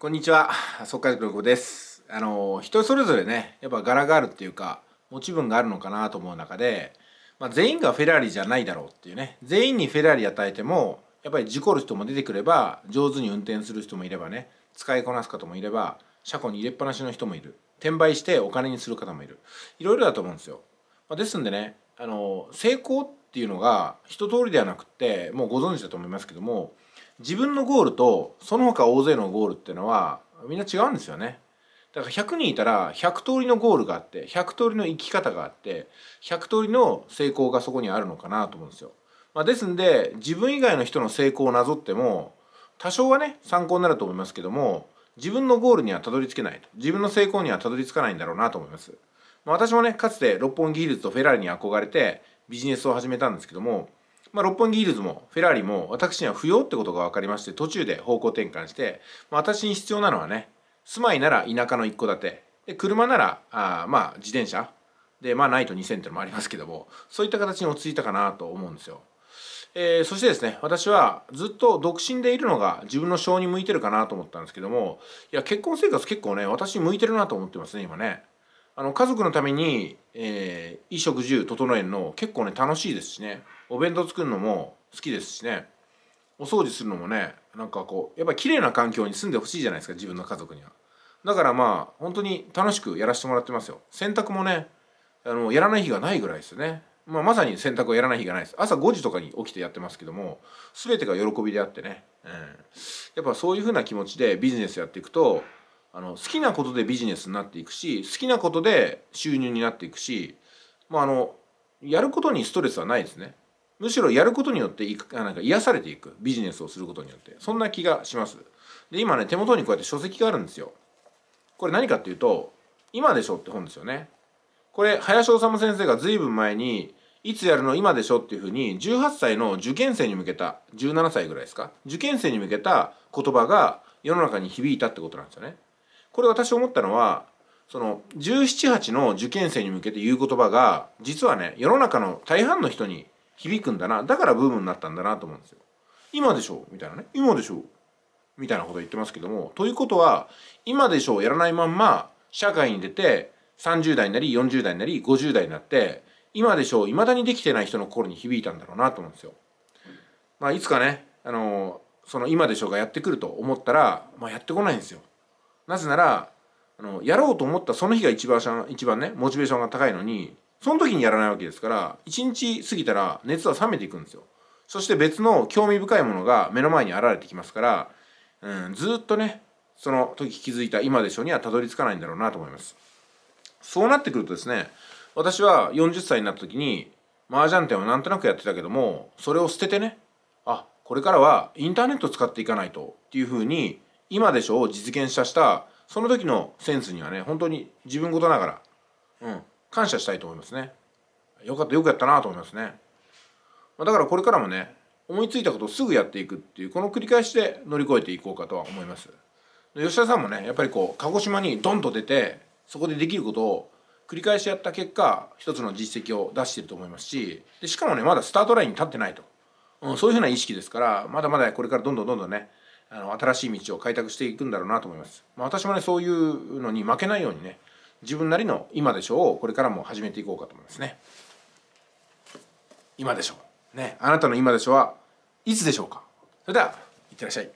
こんにちは、速解読です。あの、人それぞれね、やっぱ柄があるっていうか、持ち分があるのかなと思う中で、まあ、全員がフェラーリじゃないだろうっていうね、全員にフェラーリ与えても、やっぱり事故る人も出てくれば、上手に運転する人もいればね、使いこなす方もいれば、車庫に入れっぱなしの人もいる。転売してお金にする方もいる。いろいろだと思うんですよ。まあ、ですんでね、あの、成功っていうのが一通りではなくて、もうご存知だと思いますけども、自分のゴールとその他大勢のゴールっていうのはみんな違うんですよねだから100人いたら100通りのゴールがあって100通りの生き方があって100通りの成功がそこにあるのかなと思うんですよ、まあ、ですんで自分以外の人の成功をなぞっても多少はね参考になると思いますけども自分のゴールにはたどり着けないと自分の成功にはたどり着かないんだろうなと思います、まあ、私もねかつて六本木ヒルズとフェラーリに憧れてビジネスを始めたんですけどもまあ、六本木ヒルズもフェラーリも私には不要ってことが分かりまして途中で方向転換して、まあ、私に必要なのはね住まいなら田舎の一戸建てで車ならあまあ自転車でまあないと2000ってのもありますけどもそういった形に落ち着いたかなと思うんですよ。えー、そしてですね私はずっと独身でいるのが自分の性に向いてるかなと思ったんですけどもいや結婚生活結構ね私に向いてるなと思ってますね今ね。あの家族のために、えー、衣食住整えるの結構ね楽しいですしねお弁当作るのも好きですしねお掃除するのもねなんかこうやっぱり綺麗な環境に住んでほしいじゃないですか自分の家族にはだからまあ本当に楽しくやらせてもらってますよ洗濯もねあのやらない日がないぐらいですよね、まあ、まさに洗濯をやらない日がないです朝5時とかに起きてやってますけども全てが喜びであってね、うん、やっぱそういうふうな気持ちでビジネスやっていくとあの好きなことでビジネスになっていくし好きなことで収入になっていくし、まあ、あのやることにストレスはないですねむしろやることによっていくなんか癒されていくビジネスをすることによってそんな気がしますで今ね手元にこうやって書籍があるんですよこれ何かっていうと「今でしょ」って本ですよねこれ林修先生が随分前に「いつやるの今でしょ」っていうふうに18歳の受験生に向けた17歳ぐらいですか受験生に向けた言葉が世の中に響いたってことなんですよねこれ私思ったのはその1718の受験生に向けて言う言葉が実はね世の中の大半の人に響くんだなだからブームになったんだなと思うんですよ。今でしょみたいなね今でしょみたいなこと言ってますけどもということは今でしょやらないまんま社会に出て30代になり40代になり50代になって今でしょいまだにできてない人の心に響いたんだろうなと思うんですよ。まあ、いつかねあのその今でしょがやってくると思ったら、まあ、やってこないんですよ。なぜならあのやろうと思ったその日が一番一番ねモチベーションが高いのにその時にやらないわけですから1日過ぎたら熱は冷めていくんですよそして別の興味深いものが目の前に現れてきますから、うん、ずっとねその時気づいた今でしょにはたどり着かないんだろうなと思いますそうなってくるとですね私は40歳になった時に麻雀店をなんとなくやってたけどもそれを捨ててねあこれからはインターネットを使っていかないとっていうふうに今でしょを実現したしたその時のセンスにはね本当に自分事ながら、うん、感謝したいと思いますねよかったよくやったなと思いますね、まあ、だからこれからもね思いついたことをすぐやっていくっていうこの繰り返しで乗り越えていこうかとは思います吉田さんもねやっぱりこう鹿児島にドンと出てそこでできることを繰り返しやった結果一つの実績を出してると思いますしでしかもねまだスタートラインに立ってないと、うん、そういうふうな意識ですからまだまだこれからどんどんどんどんねあの新しい道を開拓していくんだろうなと思います、まあ、私もねそういうのに負けないようにね自分なりの今でしょうをこれからも始めていこうかと思いますね今でしょうねあなたの今でしょうはいつでしょうかそれではいってらっしゃい